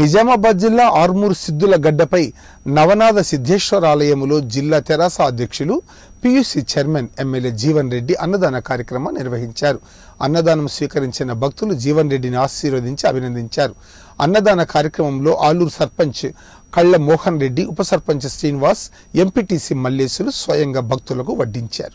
నిజామాబాద్ జిల్లా ఆర్మూరు సిద్ధుల గడ్డపై నవనాథ సిద్ధేశ్వర ఆలయంలో జిల్లా తెరాస అధ్యక్షులు PUC chairman MLA Jeevan Reddy అన్నదాన కార్యక్రమం నిర్వహించారు అన్నదానం స్వీకరించిన భక్తులు జీవన్ రెడ్డిని ఆశీర్వదించి అభినందించారు అన్నదాన కార్యక్రమంలో ఆలూరు సర్పంచ్ కళ్ళ మోహన్ రెడ్డి ఉప సర్పంచ్ శ్రీనివాస్ ఎంపీటీసీ మల్లేశులు స్వయంగా భక్తులకు వడ్డించారు